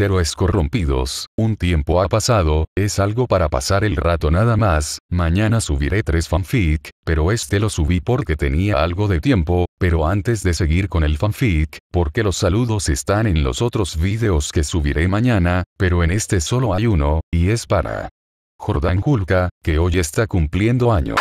héroes corrompidos, un tiempo ha pasado, es algo para pasar el rato nada más, mañana subiré tres fanfic, pero este lo subí porque tenía algo de tiempo, pero antes de seguir con el fanfic, porque los saludos están en los otros vídeos que subiré mañana, pero en este solo hay uno, y es para Jordan Julka, que hoy está cumpliendo años.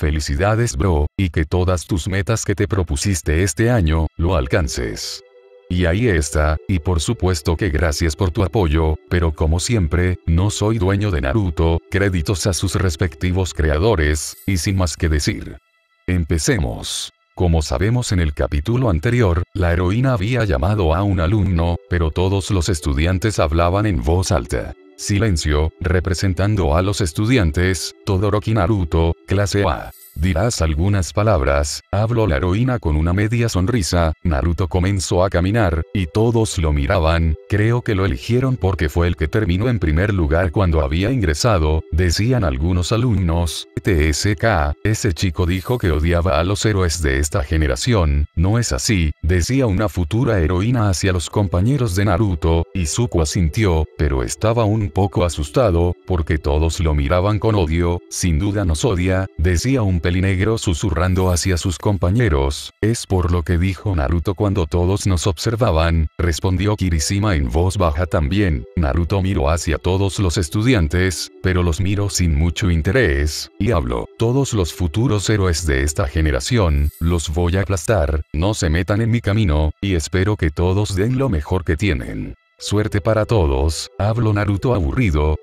Felicidades bro, y que todas tus metas que te propusiste este año, lo alcances. Y ahí está, y por supuesto que gracias por tu apoyo, pero como siempre, no soy dueño de Naruto, créditos a sus respectivos creadores, y sin más que decir. Empecemos. Como sabemos en el capítulo anterior, la heroína había llamado a un alumno, pero todos los estudiantes hablaban en voz alta. Silencio, representando a los estudiantes, Todoroki Naruto, clase A. Dirás algunas palabras, habló la heroína con una media sonrisa, Naruto comenzó a caminar, y todos lo miraban, creo que lo eligieron porque fue el que terminó en primer lugar cuando había ingresado, decían algunos alumnos, TSK, ese chico dijo que odiaba a los héroes de esta generación, no es así, decía una futura heroína hacia los compañeros de Naruto, Izuku asintió, pero estaba un poco asustado, porque todos lo miraban con odio, sin duda nos odia, decía un pelinegro susurrando hacia sus compañeros, es por lo que dijo Naruto cuando todos nos observaban, respondió Kirishima en voz baja también, Naruto miró hacia todos los estudiantes, pero los miró sin mucho interés, y hablo, todos los futuros héroes de esta generación, los voy a aplastar, no se metan en mi camino, y espero que todos den lo mejor que tienen. Suerte para todos, hablo Naruto aburrido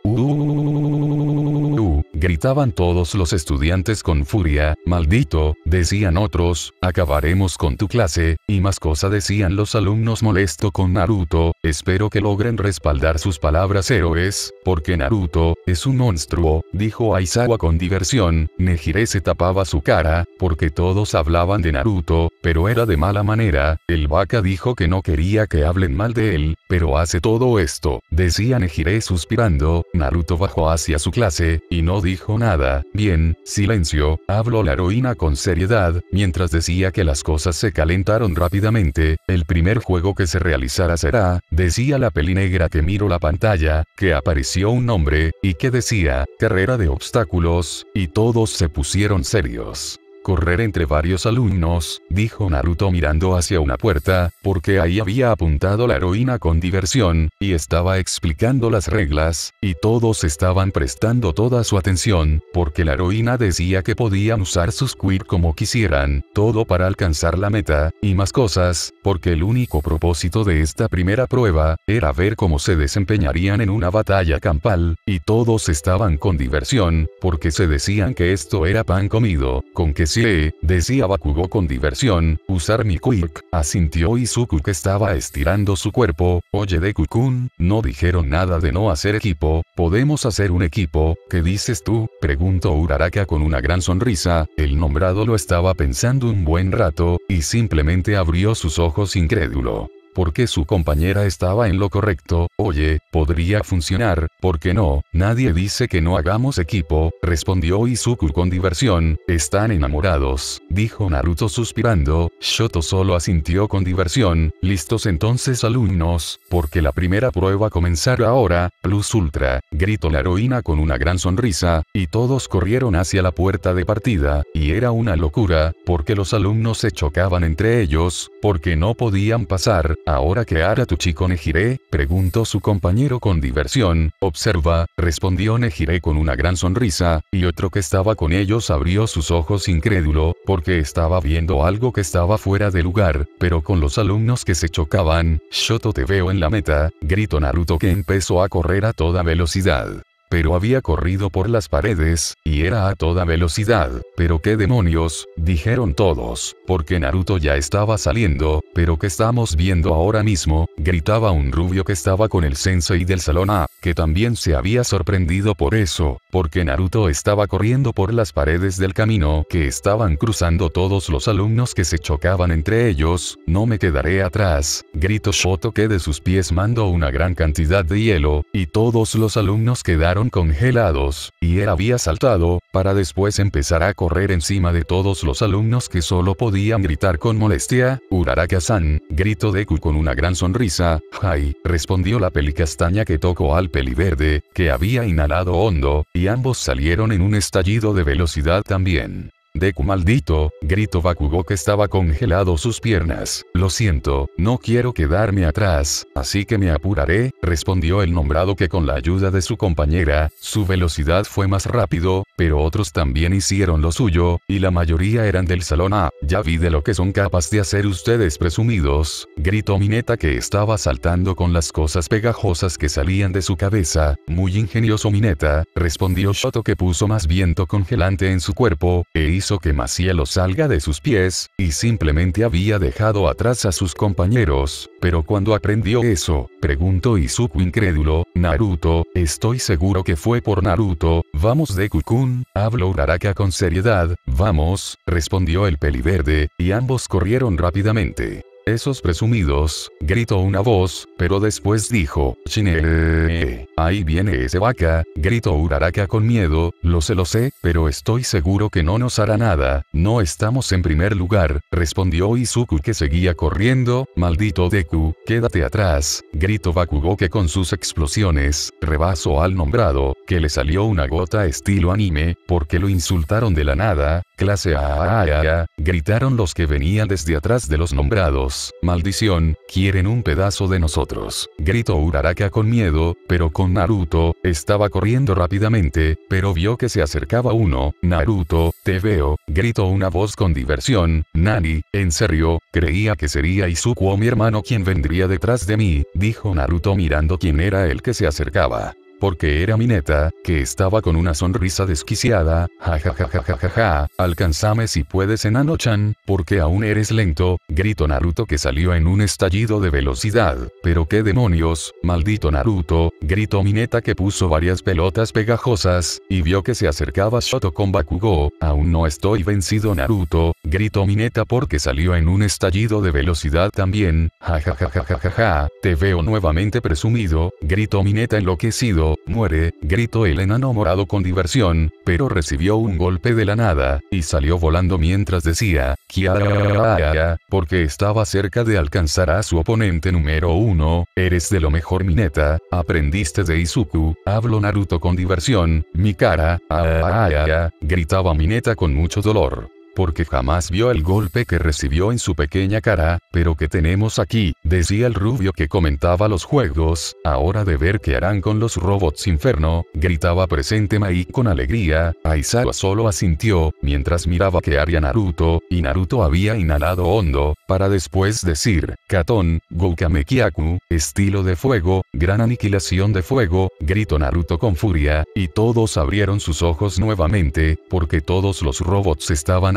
gritaban todos los estudiantes con furia, maldito, decían otros, acabaremos con tu clase, y más cosa decían los alumnos molesto con Naruto, espero que logren respaldar sus palabras héroes, porque Naruto, es un monstruo, dijo Aizawa con diversión, Nejire se tapaba su cara, porque todos hablaban de Naruto, pero era de mala manera, el vaca dijo que no quería que hablen mal de él, pero hace todo esto, decía Nejire suspirando, Naruto bajó hacia su clase, y no dijo nada, bien, silencio, habló la heroína con seriedad, mientras decía que las cosas se calentaron rápidamente, el primer juego que se realizará será, decía la peli negra que miró la pantalla, que apareció un nombre, y que decía, carrera de obstáculos, y todos se pusieron serios correr entre varios alumnos, dijo Naruto mirando hacia una puerta, porque ahí había apuntado la heroína con diversión, y estaba explicando las reglas, y todos estaban prestando toda su atención, porque la heroína decía que podían usar sus queer como quisieran, todo para alcanzar la meta, y más cosas, porque el único propósito de esta primera prueba, era ver cómo se desempeñarían en una batalla campal, y todos estaban con diversión, porque se decían que esto era pan comido, con que Sí, decía Bakugo con diversión, usar mi quick, asintió Izuku que estaba estirando su cuerpo, oye de kun no dijeron nada de no hacer equipo, podemos hacer un equipo, ¿qué dices tú? Preguntó Uraraka con una gran sonrisa, el nombrado lo estaba pensando un buen rato, y simplemente abrió sus ojos incrédulo porque su compañera estaba en lo correcto, oye, podría funcionar, ¿por qué no? Nadie dice que no hagamos equipo, respondió Izuku con diversión, están enamorados, dijo Naruto suspirando, Shoto solo asintió con diversión, listos entonces alumnos, porque la primera prueba comenzará ahora, Plus Ultra, gritó la heroína con una gran sonrisa, y todos corrieron hacia la puerta de partida, y era una locura, porque los alumnos se chocaban entre ellos, porque no podían pasar, ¿Ahora que hará tu chico Nejire? preguntó su compañero con diversión. Observa, respondió Nejire con una gran sonrisa, y otro que estaba con ellos abrió sus ojos incrédulo, porque estaba viendo algo que estaba fuera de lugar, pero con los alumnos que se chocaban, Shoto te veo en la meta, gritó Naruto que empezó a correr a toda velocidad pero había corrido por las paredes, y era a toda velocidad, pero qué demonios, dijeron todos, porque Naruto ya estaba saliendo, pero que estamos viendo ahora mismo, gritaba un rubio que estaba con el sensei del salón A, que también se había sorprendido por eso, porque Naruto estaba corriendo por las paredes del camino que estaban cruzando todos los alumnos que se chocaban entre ellos, no me quedaré atrás, gritó Shoto que de sus pies mandó una gran cantidad de hielo, y todos los alumnos quedaron congelados, y él había saltado, para después empezar a correr encima de todos los alumnos que solo podían gritar con molestia, Uraraka-san, gritó Deku con una gran sonrisa, Jai, respondió la pelicastaña que tocó al peliverde, que había inhalado hondo, y ambos salieron en un estallido de velocidad también. Deku maldito, gritó Bakugou que estaba congelado sus piernas. Lo siento, no quiero quedarme atrás, así que me apuraré, respondió el nombrado que con la ayuda de su compañera, su velocidad fue más rápido, pero otros también hicieron lo suyo, y la mayoría eran del salón A. Ya vi de lo que son capaces de hacer ustedes presumidos, gritó Mineta que estaba saltando con las cosas pegajosas que salían de su cabeza. Muy ingenioso Mineta, respondió Shoto que puso más viento congelante en su cuerpo, e hizo que Macielo salga de sus pies, y simplemente había dejado atrás a sus compañeros, pero cuando aprendió eso, preguntó Izuku incrédulo, Naruto, estoy seguro que fue por Naruto, vamos de Kukun, habló Uraraka con seriedad, vamos, respondió el peliverde, y ambos corrieron rápidamente. Esos presumidos, gritó una voz, pero después dijo, Chine, Ahí viene ese vaca, gritó Uraraka con miedo, lo sé lo sé, pero estoy seguro que no nos hará nada, no estamos en primer lugar, respondió Izuku que seguía corriendo, maldito Deku, quédate atrás, gritó Bakugo que con sus explosiones, rebasó al nombrado, que le salió una gota estilo anime, porque lo insultaron de la nada, clase a gritaron los que venían desde atrás de los nombrados. Maldición, quieren un pedazo de nosotros. Gritó Uraraka con miedo, pero con Naruto, estaba corriendo rápidamente, pero vio que se acercaba uno. Naruto, te veo, gritó una voz con diversión. Nani, en serio, creía que sería Izuku o mi hermano quien vendría detrás de mí, dijo Naruto mirando quién era el que se acercaba. Porque era Mineta, que estaba con una sonrisa desquiciada, jajajajajaja, alcanzame si puedes enano-chan, porque aún eres lento, grito Naruto que salió en un estallido de velocidad, pero qué demonios, maldito Naruto, gritó Mineta que puso varias pelotas pegajosas, y vio que se acercaba Shoto con Bakugo, aún no estoy vencido Naruto, gritó Mineta porque salió en un estallido de velocidad también, jajajajajaja, te veo nuevamente presumido, gritó Mineta enloquecido, muere, gritó el enano morado con diversión, pero recibió un golpe de la nada, y salió volando mientras decía, porque estaba cerca de alcanzar a su oponente número uno, eres de lo mejor Mineta, aprendiste de Izuku, hablo Naruto con diversión, mi cara, ah, ah, gritaba Mineta con mucho dolor porque jamás vio el golpe que recibió en su pequeña cara, pero que tenemos aquí, decía el rubio que comentaba los juegos, ahora de ver qué harán con los robots inferno, gritaba presente Mai con alegría, Aizawa solo asintió, mientras miraba que haría Naruto, y Naruto había inhalado hondo, para después decir, Katon, Goukamekiaku, estilo de fuego, gran aniquilación de fuego, gritó Naruto con furia, y todos abrieron sus ojos nuevamente, porque todos los robots estaban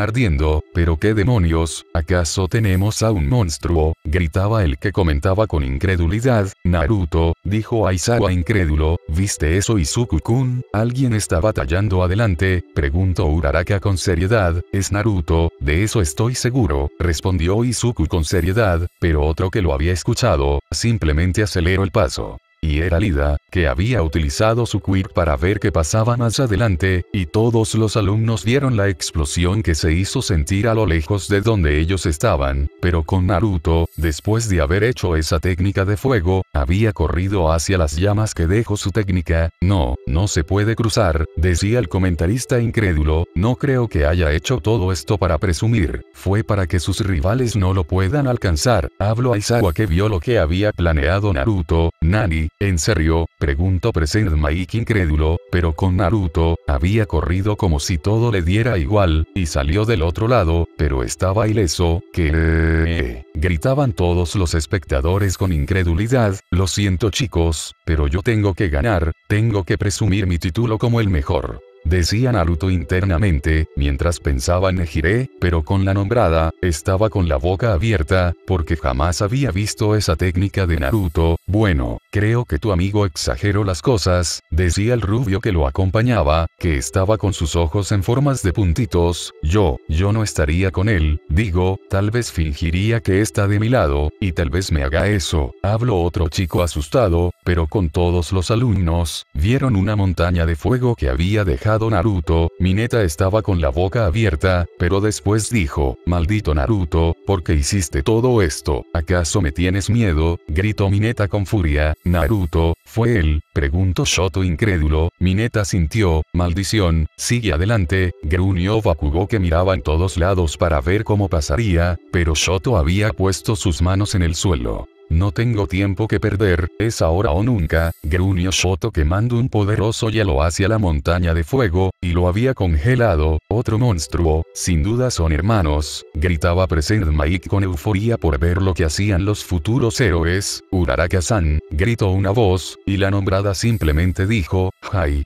pero qué demonios, ¿acaso tenemos a un monstruo? gritaba el que comentaba con incredulidad, Naruto, dijo Aizawa incrédulo, ¿viste eso Izuku-kun, ¿Alguien está batallando adelante? preguntó Uraraka con seriedad, es Naruto, de eso estoy seguro, respondió Izuku con seriedad, pero otro que lo había escuchado, simplemente aceleró el paso. Y era Lida, que había utilizado su quirk para ver qué pasaba más adelante, y todos los alumnos vieron la explosión que se hizo sentir a lo lejos de donde ellos estaban, pero con Naruto, después de haber hecho esa técnica de fuego, había corrido hacia las llamas que dejó su técnica, no, no se puede cruzar, decía el comentarista incrédulo, no creo que haya hecho todo esto para presumir, fue para que sus rivales no lo puedan alcanzar, hablo a Isawa que vio lo que había planeado Naruto, Nani, ¿En serio? preguntó Present Mike incrédulo, pero con Naruto, había corrido como si todo le diera igual, y salió del otro lado, pero estaba ileso, que... Gritaban todos los espectadores con incredulidad, lo siento chicos, pero yo tengo que ganar, tengo que presumir mi título como el mejor decía Naruto internamente, mientras pensaba en Ejire, pero con la nombrada, estaba con la boca abierta, porque jamás había visto esa técnica de Naruto, bueno, creo que tu amigo exageró las cosas, decía el rubio que lo acompañaba, que estaba con sus ojos en formas de puntitos, yo, yo no estaría con él, digo, tal vez fingiría que está de mi lado, y tal vez me haga eso, hablo otro chico asustado, pero con todos los alumnos, vieron una montaña de fuego que había dejado Naruto, Mineta estaba con la boca abierta, pero después dijo, maldito Naruto, ¿por qué hiciste todo esto? ¿Acaso me tienes miedo? gritó Mineta con furia, Naruto, ¿fue él? preguntó Shoto incrédulo, Mineta sintió, maldición, sigue adelante, gruñó Bakugo que miraba en todos lados para ver cómo pasaría, pero Shoto había puesto sus manos en el suelo. No tengo tiempo que perder, es ahora o nunca, gruñó Shoto quemando un poderoso hielo hacia la montaña de fuego, y lo había congelado, otro monstruo, sin duda son hermanos, gritaba Present Mike con euforía por ver lo que hacían los futuros héroes, Uraraka-san, gritó una voz, y la nombrada simplemente dijo,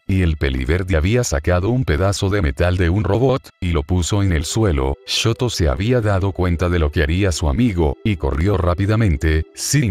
y el peliverde había sacado un pedazo de metal de un robot, y lo puso en el suelo, Shoto se había dado cuenta de lo que haría su amigo, y corrió rápidamente, sí,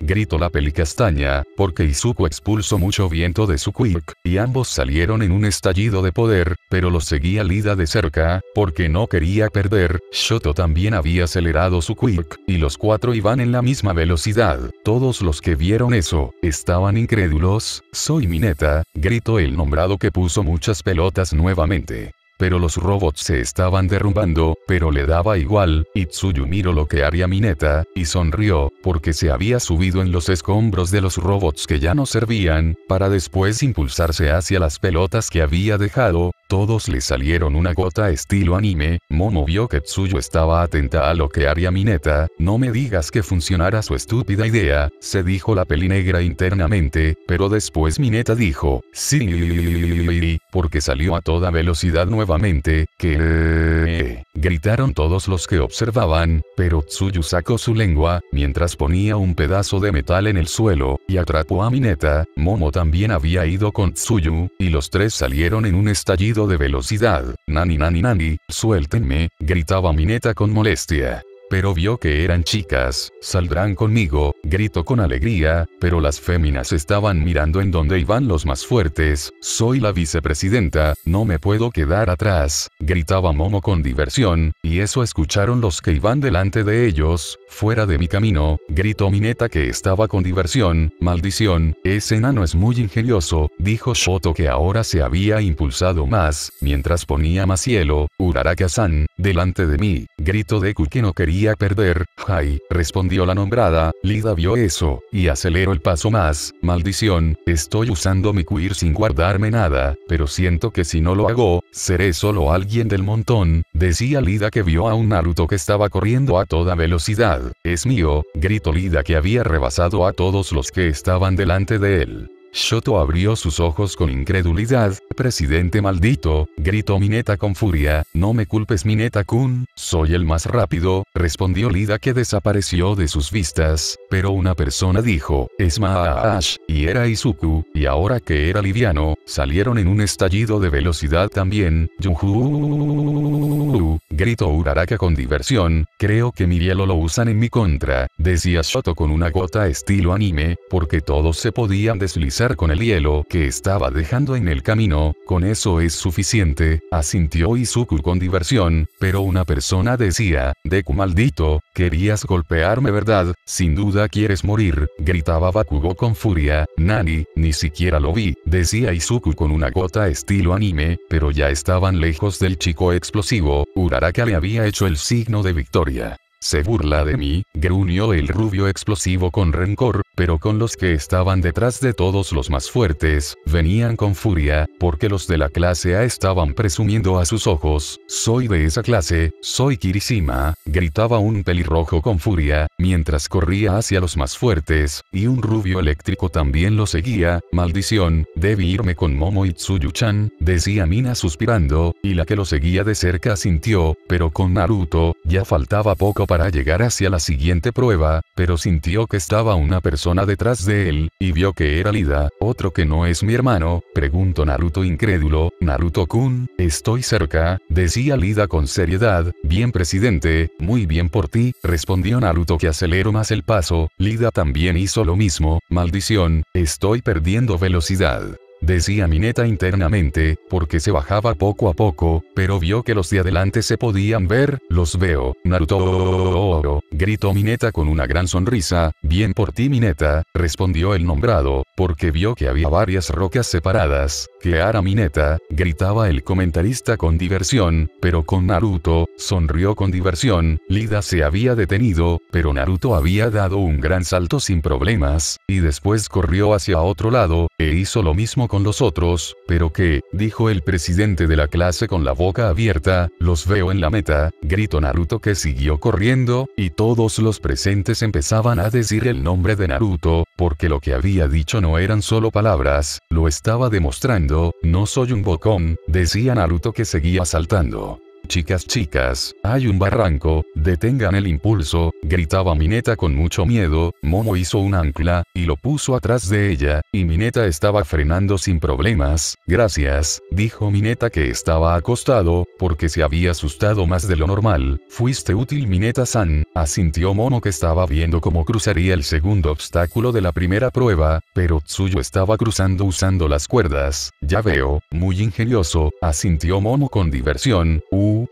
gritó la pelicastaña, porque Izuku expulsó mucho viento de su quick, y ambos salieron en un estallido de poder, pero lo seguía Lida de cerca, porque no quería perder, Shoto también había acelerado su quick, y los cuatro iban en la misma velocidad, todos los que vieron eso, estaban incrédulos, soy Mineta, gritó el nombrado que puso muchas pelotas nuevamente pero los robots se estaban derrumbando, pero le daba igual, Itsuyu miró lo que haría Mineta, y sonrió, porque se había subido en los escombros de los robots que ya no servían, para después impulsarse hacia las pelotas que había dejado, todos le salieron una gota estilo anime, Momo vio que Tsuyu estaba atenta a lo que haría Mineta, no me digas que funcionara su estúpida idea, se dijo la negra internamente, pero después Mineta dijo, sí, porque salió a toda velocidad nueva nuevamente, que... Eh, eh. Eh, gritaron todos los que observaban, pero Tsuyu sacó su lengua, mientras ponía un pedazo de metal en el suelo, y atrapó a Mineta, Momo también había ido con Tsuyu, y los tres salieron en un estallido de velocidad, nani nani nani, suéltenme, gritaba Mineta con molestia pero vio que eran chicas, saldrán conmigo, gritó con alegría, pero las féminas estaban mirando en donde iban los más fuertes, soy la vicepresidenta, no me puedo quedar atrás, gritaba Momo con diversión, y eso escucharon los que iban delante de ellos, fuera de mi camino, gritó Mineta que estaba con diversión, maldición, ese enano es muy ingenioso, dijo Shoto que ahora se había impulsado más, mientras ponía más cielo Uraraka-san, delante de mí, gritó Deku que no quería a perder, Jai, respondió la nombrada, Lida vio eso, y aceleró el paso más, maldición, estoy usando mi queer sin guardarme nada, pero siento que si no lo hago, seré solo alguien del montón, decía Lida que vio a un Naruto que estaba corriendo a toda velocidad, es mío, gritó Lida que había rebasado a todos los que estaban delante de él. Shoto abrió sus ojos con incredulidad, presidente maldito, gritó Mineta con furia, no me culpes Mineta-kun, soy el más rápido, respondió Lida que desapareció de sus vistas, pero una persona dijo, es Maash, y era Izuku, y ahora que era liviano, salieron en un estallido de velocidad también, Yuhu, gritó Uraraka con diversión, creo que mi hielo lo usan en mi contra, decía Shoto con una gota estilo anime, porque todos se podían deslizar con el hielo que estaba dejando en el camino, con eso es suficiente, asintió Izuku con diversión, pero una persona decía, Deku maldito, querías golpearme verdad, sin duda quieres morir, gritaba Bakugo con furia, Nani, ni siquiera lo vi, decía Izuku con una gota estilo anime, pero ya estaban lejos del chico explosivo, Uraraka le había hecho el signo de victoria. Se burla de mí, gruñó el rubio explosivo con rencor, pero con los que estaban detrás de todos los más fuertes, venían con furia, porque los de la clase A estaban presumiendo a sus ojos, soy de esa clase, soy Kirishima, gritaba un pelirrojo con furia, mientras corría hacia los más fuertes, y un rubio eléctrico también lo seguía, maldición, debí irme con Momo Tsuyu chan decía Mina suspirando, y la que lo seguía de cerca sintió, pero con Naruto, ya faltaba poco para llegar hacia la siguiente prueba, pero sintió que estaba una persona detrás de él, y vio que era Lida, otro que no es mi hermano, preguntó Naruto incrédulo, Naruto-kun, estoy cerca, decía Lida con seriedad, bien presidente, muy bien por ti, respondió Naruto que aceleró más el paso, Lida también hizo lo mismo, maldición, estoy perdiendo velocidad. Decía Mineta internamente, porque se bajaba poco a poco, pero vio que los de adelante se podían ver, los veo, Naruto, oh, oh, oh, gritó Mineta con una gran sonrisa, bien por ti Mineta, respondió el nombrado, porque vio que había varias rocas separadas, que Ara Mineta, gritaba el comentarista con diversión, pero con Naruto, sonrió con diversión, Lida se había detenido, pero Naruto había dado un gran salto sin problemas, y después corrió hacia otro lado, e hizo lo mismo con los otros, pero que, dijo el presidente de la clase con la boca abierta, los veo en la meta, gritó Naruto que siguió corriendo, y todos los presentes empezaban a decir el nombre de Naruto, porque lo que había dicho no eran solo palabras, lo estaba demostrando, no soy un bocón, decía Naruto que seguía saltando. Chicas, chicas, hay un barranco, detengan el impulso, gritaba Mineta con mucho miedo, Momo hizo un ancla, y lo puso atrás de ella, y Mineta estaba frenando sin problemas, gracias, dijo Mineta que estaba acostado, porque se había asustado más de lo normal, fuiste útil Mineta-san, asintió Momo que estaba viendo cómo cruzaría el segundo obstáculo de la primera prueba, pero Tsuyo estaba cruzando usando las cuerdas, ya veo, muy ingenioso, asintió Momo con diversión,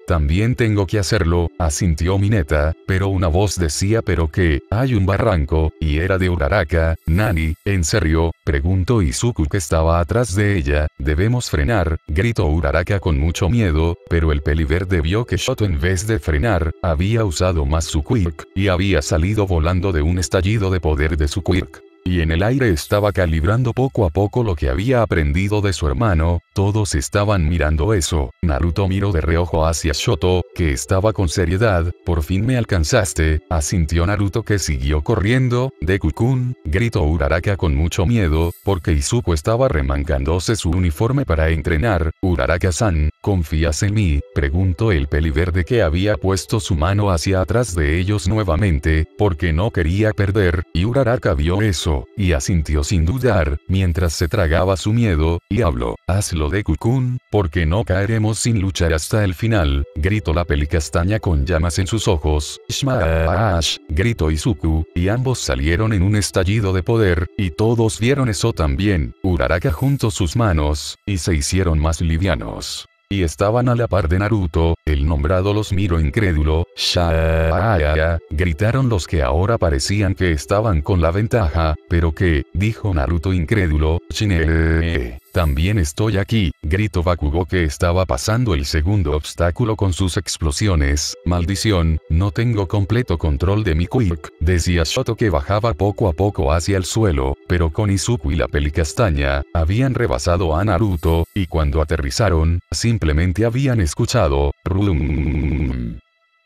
también tengo que hacerlo, asintió Mineta, pero una voz decía pero que, hay un barranco, y era de Uraraka, Nani, ¿en serio? preguntó Izuku que estaba atrás de ella, debemos frenar, gritó Uraraka con mucho miedo, pero el peliverde vio que Shoto en vez de frenar, había usado más su quirk, y había salido volando de un estallido de poder de su quirk y en el aire estaba calibrando poco a poco lo que había aprendido de su hermano, todos estaban mirando eso, Naruto miró de reojo hacia Shoto, que estaba con seriedad, por fin me alcanzaste, asintió Naruto que siguió corriendo, de kun gritó Uraraka con mucho miedo, porque Izuku estaba remangándose su uniforme para entrenar, Uraraka-san, ¿confías en mí? preguntó el peliverde que había puesto su mano hacia atrás de ellos nuevamente, porque no quería perder, y Uraraka vio eso, y asintió sin dudar, mientras se tragaba su miedo, y habló, hazlo de Cucún, porque no caeremos sin luchar hasta el final, gritó la pelicastaña con llamas en sus ojos, Shmaash, gritó Izuku, y ambos salieron en un estallido de poder, y todos vieron eso también, Uraraka junto sus manos, y se hicieron más livianos y estaban a la par de Naruto, el nombrado los Miro incrédulo, Shaaaaa, gritaron los que ahora parecían que estaban con la ventaja, pero que, dijo Naruto incrédulo, eh, eh". También estoy aquí, gritó Bakugo que estaba pasando el segundo obstáculo con sus explosiones. Maldición, no tengo completo control de mi Quick, decía Shoto que bajaba poco a poco hacia el suelo, pero con Izuku y la pelicastaña, habían rebasado a Naruto, y cuando aterrizaron, simplemente habían escuchado, rum.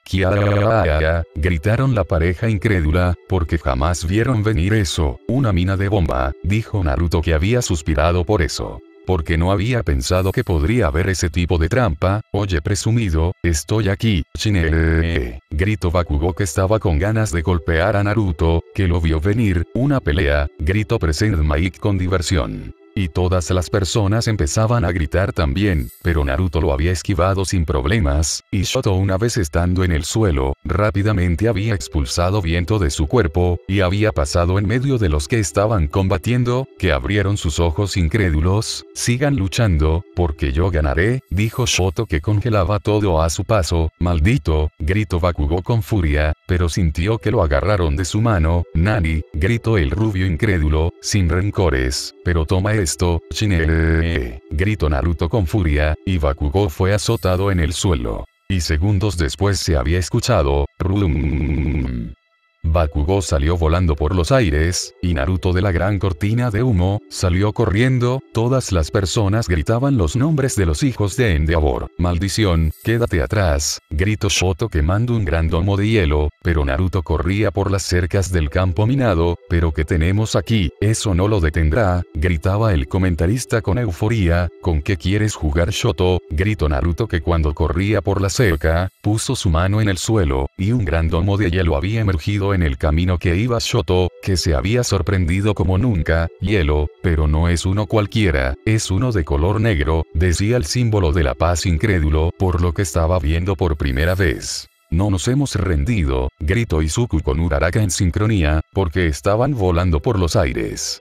¡Kiara! gritaron la pareja incrédula, porque jamás vieron venir eso, una mina de bomba, dijo Naruto que había suspirado por eso. Porque no había pensado que podría haber ese tipo de trampa, oye presumido, estoy aquí, chineee, gritó Bakugo que estaba con ganas de golpear a Naruto, que lo vio venir, una pelea, gritó present Mike con diversión. Y todas las personas empezaban a gritar también, pero Naruto lo había esquivado sin problemas, y Shoto una vez estando en el suelo, rápidamente había expulsado viento de su cuerpo, y había pasado en medio de los que estaban combatiendo, que abrieron sus ojos incrédulos, sigan luchando, porque yo ganaré, dijo Shoto que congelaba todo a su paso, maldito, gritó Bakugo con furia, pero sintió que lo agarraron de su mano, Nani, gritó el rubio incrédulo, sin rencores, pero toma el esto, Shinere, gritó Naruto con furia, y Bakugo fue azotado en el suelo. Y segundos después se había escuchado, rum. Bakugo salió volando por los aires, y Naruto de la gran cortina de humo, salió corriendo, todas las personas gritaban los nombres de los hijos de Endeavor. Maldición, quédate atrás, gritó Shoto quemando un gran domo de hielo, pero Naruto corría por las cercas del campo minado, pero que tenemos aquí? Eso no lo detendrá, gritaba el comentarista con euforía, ¿con qué quieres jugar Shoto? Gritó Naruto que cuando corría por la cerca, puso su mano en el suelo, y un gran domo de hielo había emergido en el camino que iba Shoto, que se había sorprendido como nunca, hielo, pero no es uno cualquiera, es uno de color negro, decía el símbolo de la paz incrédulo, por lo que estaba viendo por primera vez. No nos hemos rendido, gritó Izuku con Uraraka en sincronía, porque estaban volando por los aires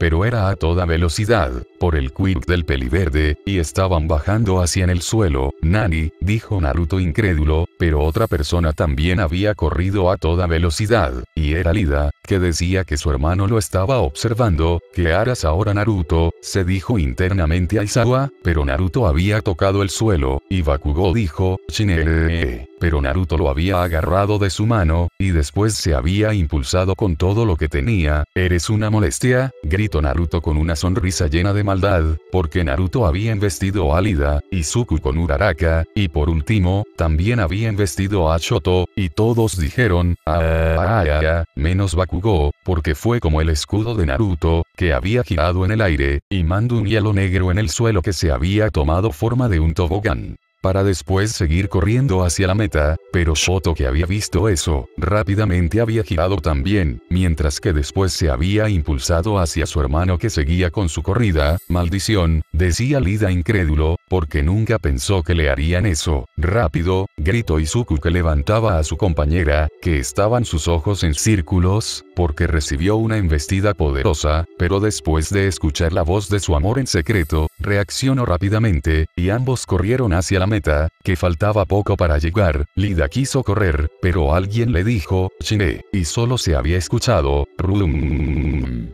pero era a toda velocidad, por el quirk del peliverde, y estaban bajando hacia en el suelo, Nani, dijo Naruto incrédulo, pero otra persona también había corrido a toda velocidad, y era Lida, que decía que su hermano lo estaba observando, que harás ahora Naruto, se dijo internamente a Isawa, pero Naruto había tocado el suelo, y Bakugo dijo, Shinee pero Naruto lo había agarrado de su mano, y después se había impulsado con todo lo que tenía, ¿eres una molestia? gritó Naruto con una sonrisa llena de maldad, porque Naruto había investido a Alida, y Suku con Uraraka, y por último, también había investido a Shoto, y todos dijeron, ah, ah, ah, ah, menos Bakugo, porque fue como el escudo de Naruto, que había girado en el aire, y mando un hielo negro en el suelo que se había tomado forma de un tobogán para después seguir corriendo hacia la meta, pero Shoto que había visto eso, rápidamente había girado también, mientras que después se había impulsado hacia su hermano que seguía con su corrida, maldición, decía Lida incrédulo, porque nunca pensó que le harían eso, rápido, gritó Izuku que levantaba a su compañera, que estaban sus ojos en círculos, porque recibió una embestida poderosa, pero después de escuchar la voz de su amor en secreto, Reaccionó rápidamente, y ambos corrieron hacia la meta, que faltaba poco para llegar. Lida quiso correr, pero alguien le dijo, Chine, y solo se había escuchado, rum.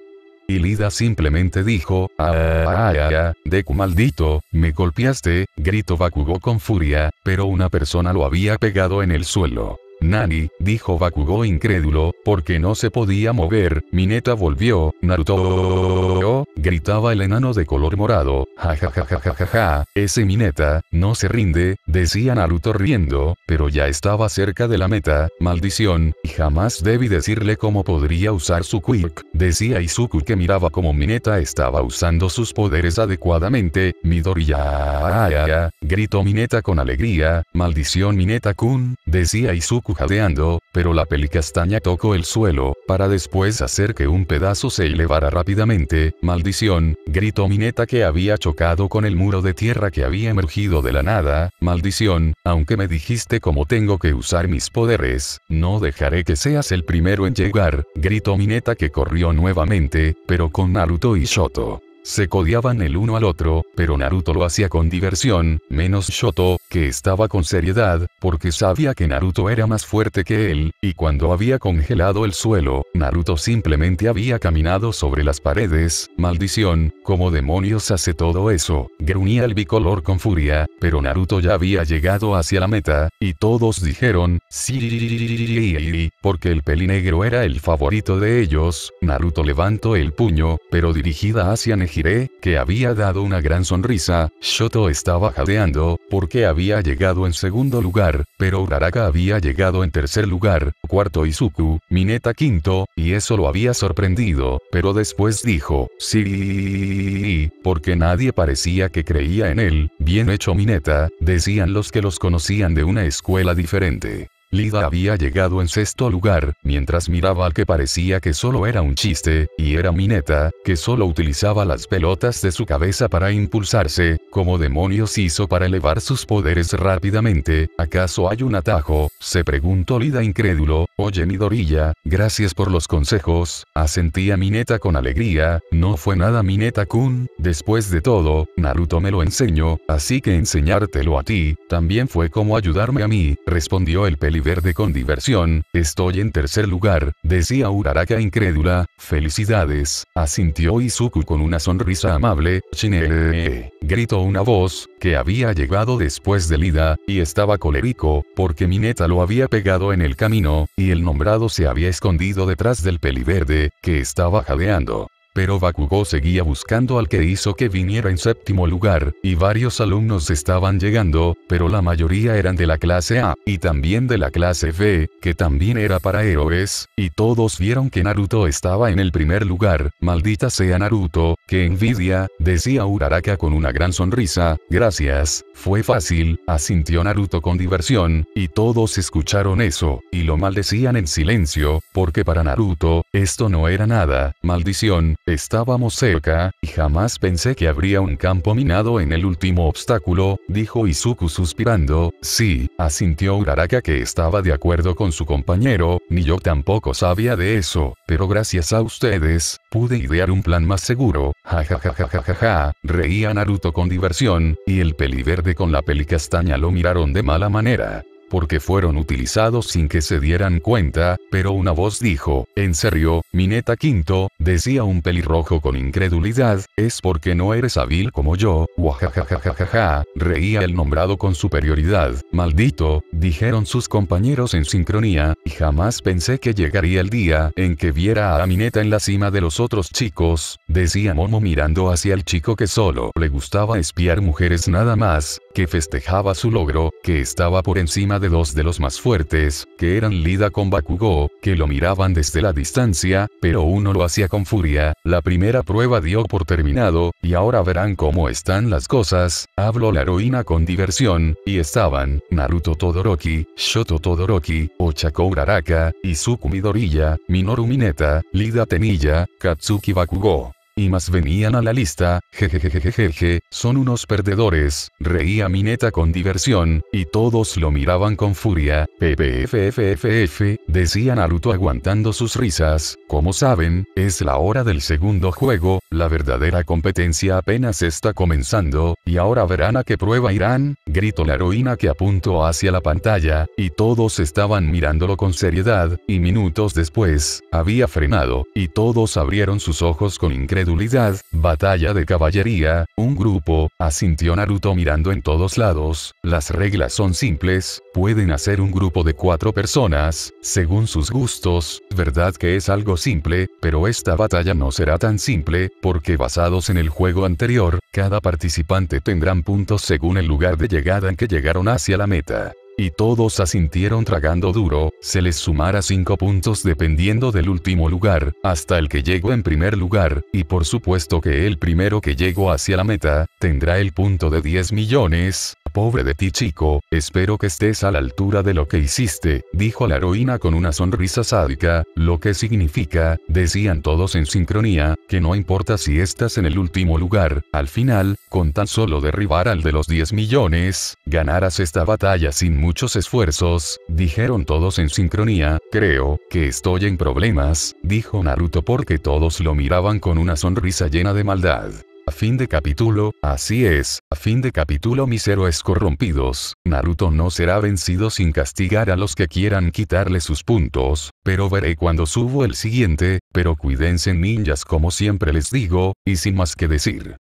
Y Lida simplemente dijo, ah ah, ah, ah, ah, Deku maldito, me golpeaste, gritó Bakugo con furia, pero una persona lo había pegado en el suelo. Nani, dijo Bakugo incrédulo, porque no se podía mover, Mineta volvió, Naruto gritaba el enano de color morado, ja ja ja ja ja ja ese Mineta, no se rinde, decía Naruto riendo, pero ya estaba cerca de la meta, maldición, y jamás debí decirle cómo podría usar su quick, decía Izuku que miraba como Mineta estaba usando sus poderes adecuadamente, Midoriya, gritó Mineta con alegría, maldición Mineta-kun, decía Izuku jadeando, pero la pelicastaña tocó el suelo, para después hacer que un pedazo se elevara rápidamente, maldición maldición, gritó Mineta que había chocado con el muro de tierra que había emergido de la nada, maldición, aunque me dijiste cómo tengo que usar mis poderes, no dejaré que seas el primero en llegar, gritó Mineta que corrió nuevamente, pero con Naruto y Shoto. Se codiaban el uno al otro, pero Naruto lo hacía con diversión, menos Shoto, que estaba con seriedad, porque sabía que Naruto era más fuerte que él, y cuando había congelado el suelo, Naruto simplemente había caminado sobre las paredes, maldición, como demonios hace todo eso, gruñía el bicolor con furia, pero Naruto ya había llegado hacia la meta, y todos dijeron, sí, porque el pelinegro era el favorito de ellos, Naruto levantó el puño, pero dirigida hacia Neji que había dado una gran sonrisa, Shoto estaba jadeando, porque había llegado en segundo lugar, pero Uraraka había llegado en tercer lugar, cuarto Izuku, Mineta quinto, y eso lo había sorprendido, pero después dijo, sí, porque nadie parecía que creía en él, bien hecho Mineta, decían los que los conocían de una escuela diferente. Lida había llegado en sexto lugar, mientras miraba al que parecía que solo era un chiste, y era Mineta, que solo utilizaba las pelotas de su cabeza para impulsarse, como demonios hizo para elevar sus poderes rápidamente, ¿acaso hay un atajo? se preguntó Lida incrédulo, oye Midorilla, gracias por los consejos, asentía Mineta con alegría, no fue nada Mineta-kun, después de todo, Naruto me lo enseñó, así que enseñártelo a ti, también fue como ayudarme a mí, respondió el peli, verde con diversión, estoy en tercer lugar, decía Uraraka incrédula, felicidades, asintió Izuku con una sonrisa amable, Chinere, gritó una voz, que había llegado después de Lida, y estaba colérico, porque Mineta lo había pegado en el camino, y el nombrado se había escondido detrás del peliverde, que estaba jadeando pero Bakugo seguía buscando al que hizo que viniera en séptimo lugar, y varios alumnos estaban llegando, pero la mayoría eran de la clase A, y también de la clase B, que también era para héroes, y todos vieron que Naruto estaba en el primer lugar, maldita sea Naruto, que envidia, decía Uraraka con una gran sonrisa, gracias, fue fácil, asintió Naruto con diversión, y todos escucharon eso, y lo maldecían en silencio, porque para Naruto, esto no era nada, maldición, Estábamos cerca, y jamás pensé que habría un campo minado en el último obstáculo, dijo Izuku suspirando. Sí, asintió Uraraka que estaba de acuerdo con su compañero, ni yo tampoco sabía de eso, pero gracias a ustedes, pude idear un plan más seguro. Ja reía Naruto con diversión, y el peli verde con la peli castaña lo miraron de mala manera porque fueron utilizados sin que se dieran cuenta, pero una voz dijo, ¿en serio, Mineta Quinto? decía un pelirrojo con incredulidad, es porque no eres hábil como yo, guajajajajaja, reía el nombrado con superioridad, maldito, dijeron sus compañeros en sincronía, y jamás pensé que llegaría el día en que viera a Mineta en la cima de los otros chicos, decía Momo mirando hacia el chico que solo le gustaba espiar mujeres nada más, que festejaba su logro, que estaba por encima de dos de los más fuertes, que eran Lida con Bakugo, que lo miraban desde la distancia, pero uno lo hacía con furia, la primera prueba dio por terminado, y ahora verán cómo están las cosas, habló la heroína con diversión, y estaban, Naruto Todoroki, Shoto Todoroki, Ochako Uraraka, Izuku Midoriya, Minoru Mineta, Lida Tenilla, Katsuki Bakugo y más venían a la lista, jejejejejeje, son unos perdedores, reía Mineta con diversión, y todos lo miraban con furia, ppffff, decía Naruto aguantando sus risas, como saben, es la hora del segundo juego, la verdadera competencia apenas está comenzando, y ahora verán a qué prueba irán, gritó la heroína que apuntó hacia la pantalla, y todos estaban mirándolo con seriedad, y minutos después, había frenado, y todos abrieron sus ojos con incredulidad incredulidad, batalla de caballería, un grupo, asintió Naruto mirando en todos lados, las reglas son simples, pueden hacer un grupo de cuatro personas, según sus gustos, verdad que es algo simple, pero esta batalla no será tan simple, porque basados en el juego anterior, cada participante tendrán puntos según el lugar de llegada en que llegaron hacia la meta. Y todos asintieron tragando duro, se les sumara 5 puntos dependiendo del último lugar, hasta el que llegó en primer lugar, y por supuesto que el primero que llegó hacia la meta, tendrá el punto de 10 millones, pobre de ti chico, espero que estés a la altura de lo que hiciste, dijo la heroína con una sonrisa sádica, lo que significa, decían todos en sincronía, que no importa si estás en el último lugar, al final, con tan solo derribar al de los 10 millones, ganarás esta batalla sin muchos esfuerzos, dijeron todos en sincronía, creo, que estoy en problemas, dijo Naruto porque todos lo miraban con una sonrisa llena de maldad. A Fin de capítulo, así es, a fin de capítulo mis héroes corrompidos, Naruto no será vencido sin castigar a los que quieran quitarle sus puntos, pero veré cuando subo el siguiente, pero cuídense ninjas como siempre les digo, y sin más que decir.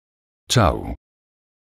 Chao.